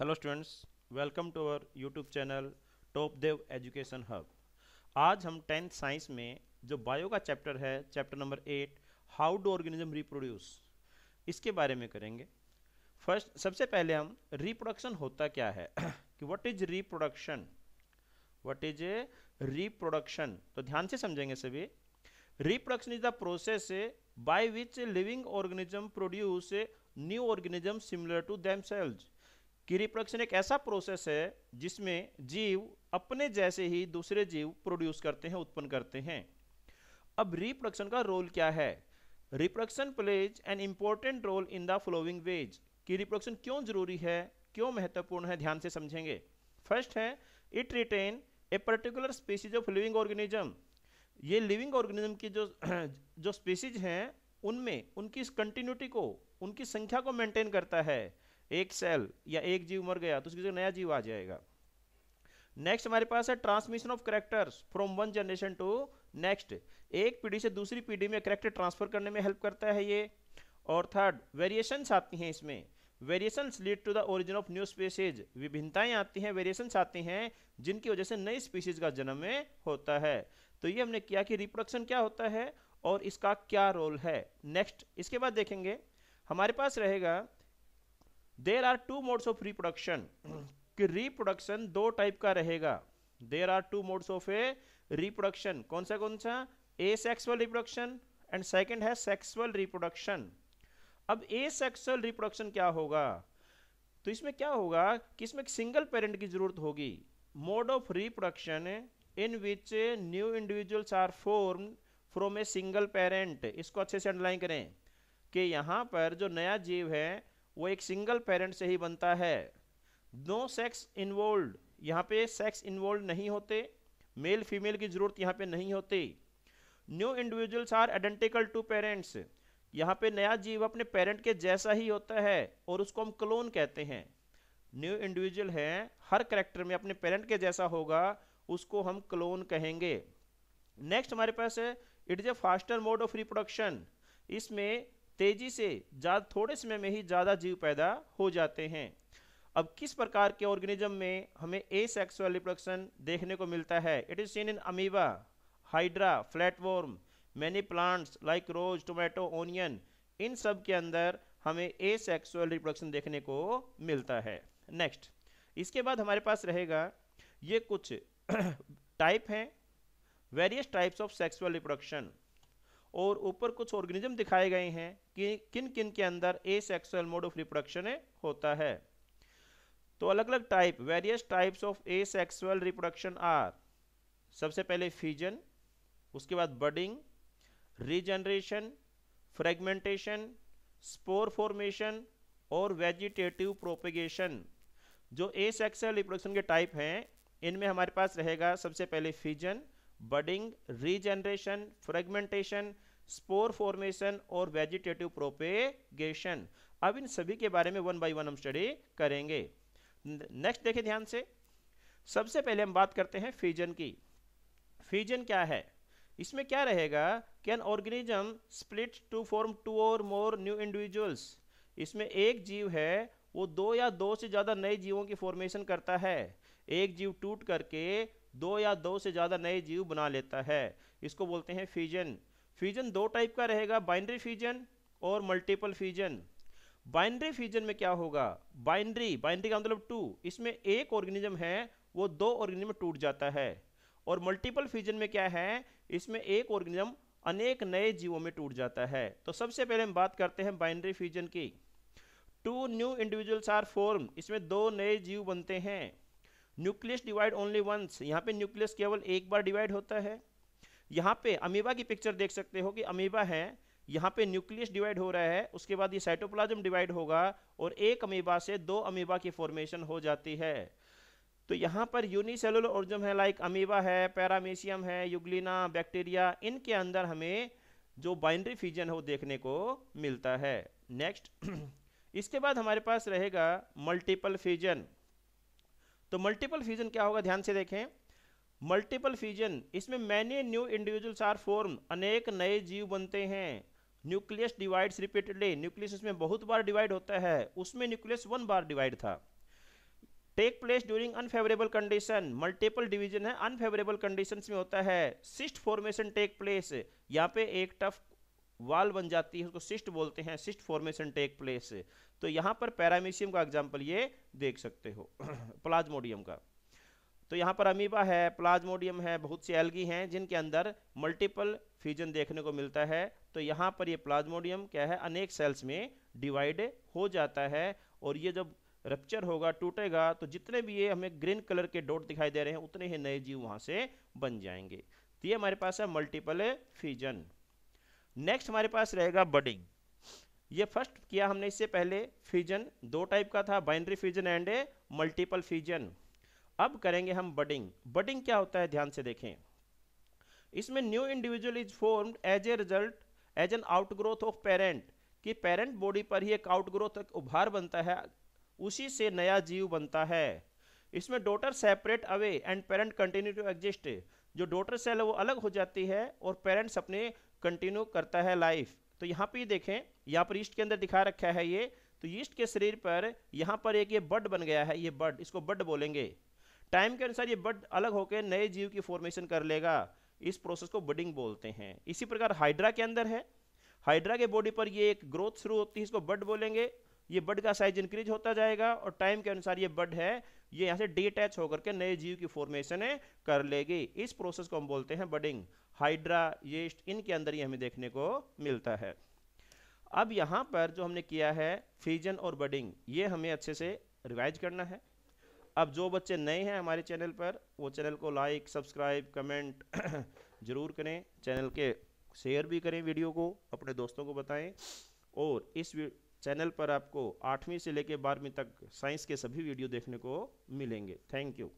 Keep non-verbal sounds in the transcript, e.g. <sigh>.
hello students welcome to our YouTube channel Top Dev Education Hub आज हम tenth science में जो बायो का चैप्टर है chapter number eight how do organism reproduce इसके बारे में करेंगे फर्स्ट सबसे पहले हम रिप्रोडक्शन होता क्या है <clears throat> कि what is reproduction what is a reproduction तो ध्यान से समझेंगे सभी reproduction is the process by which living organism produce new organism similar to themselves कि रिप्रोडक्शन एक ऐसा प्रोसेस है जिसमें जीव अपने जैसे ही दूसरे जीव प्रोड्यूस करते हैं उत्पन्न करते हैं अब रिप्रोडक्शन का रोल क्या है reproduction plays an important role in the following ways कि रिप्रोडक्शन क्यों जरूरी है क्यों महत्वपूर्ण है ध्यान से समझेंगे फर्स्ट है it retain a particular species of living organism ये लिविंग ऑर्गेनिज्म की जो <clears throat> जो स्पीसीज हैं उनमें उनकी कंटिन्यूटी को उनकी संख्या को मेंटेन करता है एक सेल या एक जीव मर गया तो उसकी जगह नया जीव आ जाएगा नेक्स्ट हमारे पास है transmission of characters from one generation to next एक पीढ़ी से दूसरी पीढ़ी में करेक्टर ट्रांसफर करने में हेल्प करता है ये और थर्ड वेरिएशंस आती हैं इसमें variations lead to the origin of new species विभिन्नताएं आती हैं वेरिएशंस आती हैं जिनकी वजह से नई स्पीसीज का जन्म में होता है तो ये हमने किया कि रिप्रोडक्शन क्या होता है और इसका क्या रोल है नेक्स्ट इसके बाद देखेंगे हमारे पास रहेगा there are two modes of reproduction कि रिप्रोडक्शन दो टाइप का रहेगा there are two modes of a reproduction कौन सा कौन सा asexual reproduction and second है सेक्सुअल रिप्रोडक्शन अब ए सेक्सुअल रिप्रोडक्शन क्या होगा तो इसमें क्या होगा कि इसमें एक सिंगल पेरेंट की जरूरत होगी mode of reproduction in which new individuals are form from a single parent इसको अच्छे से अंडरलाइन करें कि यहाँ पर जो नया जीव है वो एक सिंगल पेरेंट से ही बनता है नो सेक्स इन्वॉल्व यहाँ पे सेक्स इन्वॉल्व नहीं होते मेल फीमेल की ज़रूरत यहाँ पे नहीं होती new individuals are identical to parents यहाँ पे नया जीव अपने पेरेंट के जैसा ही होता है और उसको हम क्लोन कहते हैं न्यू इंडिविजुअल है हर करेक्टर में अपने पेरेंट के जैसा होगा उसको हम क्लोन कहेंगे नेक्स्ट हमारे पास है it is a faster mode of reproduction इसमें तेजी से ज़्यादा थोड़े समय में ही ज़्यादा जीव पैदा हो जाते हैं अब किस प्रकार के ऑर्गेनिज्म में हमें ए सेक्सुअल रिप्रोडक्शन देखने को मिलता है it is seen in amoeba hydra flatworm many plants like rose tomato onion इन सब के अंदर हमें ए सेक्सुअल रिप्रोडक्शन देखने को मिलता है नेक्स्ट इसके बाद हमारे पास रहेगा ये कुछ टाइप <clears throat> हैं various types of sexual reproduction और ऊपर कुछ ऑर्गेनिज्म दिखाए गए हैं कि किन किन के अंदर asexual mode of reproduction होता है तो अलग अलग type various types of asexual reproduction are सबसे पहले फ्यूजन उसके बाद budding regeneration fragmentation spore formation और वेजिटेटिव प्रोपेगेशन जो ए सेक्सुअल रिप्रोडक्शन के टाइप हैं इनमें हमारे पास रहेगा सबसे पहले fusion budding regeneration fragmentation spore formation और वेजिटेटिव प्रोपेगेशन अब इन सभी के बारे में वन बाई वन हम स्टडी करेंगे नेक्स्ट देखें ध्यान से सबसे पहले हम बात करते हैं फ्यूजन की फ्यूजन क्या है इसमें क्या रहेगा can organism split to form two or more new individuals इसमें एक जीव है वो दो या दो से ज़्यादा नए जीवों की फॉर्मेशन करता है एक जीव टूट करके दो या दो से ज़्यादा नए जीव बना लेता है इसको बोलते हैं फ्यूजन फ्यूजन दो टाइप का रहेगा बाइनरी फ्यूजन और मल्टीपल फ्यूजन बाइनरी फ्यूजन में क्या होगा बाइनरी बाइनरी का मतलब टू इसमें एक ऑर्गेनिज्म है वो दो ऑर्गेनिज्म टूट जाता है और मल्टीपल फ्यूजन में क्या है इसमें एक ऑर्गेनिज्म अनेक नए जीवों में टूट जाता है तो सबसे पहले हम बात करते हैं बाइनरी फ्यूजन की two new individuals are form इसमें दो नए जीव बनते हैं न्यूक्लियस डिवाइड ओनली वंस यहाँ पे न्यूक्लियस केवल एक बार डिवाइड होता है यहाँ पे अमीबा की पिक्चर देख सकते हो कि अमीबा है यहाँ पे न्यूक्लियस डिवाइड हो रहा है उसके बाद ये साइटोप्लाज्म डिवाइड होगा और एक अमीबा से दो अमीबा की फॉर्मेशन हो जाती है तो यहाँ पर यूनिसेलुलर ऑर्गेनिज्म है लाइक अमीबा है पैरामीशियम है युगलिना बैक्टीरिया इनके अंदर हमें जो बाइंड्री फ्यूजन है वो देखने को मिलता है नेक्स्ट <clears throat> इसके बाद हमारे पास रहेगा मल्टीपल फ्यूजन तो मल्टीपल फ्यूजन क्या होगा ध्यान से देखें मल्टीपल फ्यूजन इसमें many new individuals are form अनेक नए जीव बनते हैं न्यूक्लियस डिवाइड्स रिपीटेडली न्यूक्लियस इसमें बहुत बार डिवाइड होता है उसमें न्यूक्लियस वन बार डिवाइड था take place during unfavourable condition multiple division है अनफेवरेबल कंडीशंस में होता है सिस्ट फॉर्मेशन टेक प्लेस यहाँ पे एक टफ वाल बन जाती है उसको सिस्ट बोलते हैं सिस्ट फॉर्मेशन टेक प्लेस तो यहाँ पर पैरामीशियम का एग्जाम्पल ये देख सकते हो <clears throat> प्लाज्मोडियम का तो यहाँ पर अमीबा है प्लाज्मोडियम है बहुत सी एल्गी हैं जिनके अंदर मल्टीपल फ्यूजन देखने को मिलता है तो यहाँ पर ये प्लाज्मोडियम क्या है अनेक सेल्स में डिवाइड हो जाता है और ये जब रप्चर होगा टूटेगा तो जितने भी ये हमें ग्रीन कलर के डॉट दिखाई दे रहे हैं उतने ही नए जीव वहाँ से बन जाएंगे तो ये हमारे पास है मल्टीपल फ्यूजन नेक्स्ट हमारे पास रहेगा बडिंग ये फर्स्ट किया हमने इससे पहले फ्यूजन दो टाइप का था binary fusion and a multiple fusion अब करेंगे हम बडिंग बडिंग क्या होता है ध्यान से देखें इसमें new individual is form as a result as an outgrowth of parent कि पेरेंट बॉडी पर ही एक आउटग्रोथ एक उभार बनता है उसी से नया जीव बनता है इसमें daughter separate away and parent continue to exist जो डोटर सेल है वो अलग हो जाती है और पेरेंट्स अपने कंटिन्यू करता है लाइफ तो यहाँ पर देखें यहाँ पर ईस्ट के अंदर दिखा रखा है ये तो ईस्ट के शरीर पर यहाँ पर एक ये बड बन गया है ये बड इसको बड बोलेंगे टाइम के अनुसार ये बड अलग होकर नए जीव की फॉर्मेशन कर लेगा इस प्रोसेस को बडिंग बोलते हैं इसी प्रकार हाइड्रा के अंदर है हाइड्रा के बॉडी पर ये एक ग्रोथ शुरू होती है इसको बड बोलेंगे ये बड का साइज इंक्रीज होता जाएगा और टाइम के अनुसार ये बड है ये यहाँ से डिटैच होकर के नए जीव की फॉर्मेशन कर लेगी इस प्रोसेस को हम बोलते हैं बडिंग हाइड्रा येस्ट इनके अंदर ही हमें देखने को मिलता है अब यहाँ पर जो हमने किया है फीजन और बडिंग ये हमें अच्छे से रिवाइज करना है अब जो बच्चे नए हैं हमारे चैनल पर वो चैनल को लाइक सब्सक्राइब कमेंट ज़रूर करें चैनल के शेयर भी करें वीडियो को अपने दोस्तों को बताएं और इस चैनल पर आपको आठवीं से लेकर बारहवीं तक साइंस के सभी वीडियो देखने को मिलेंगे थैंक यू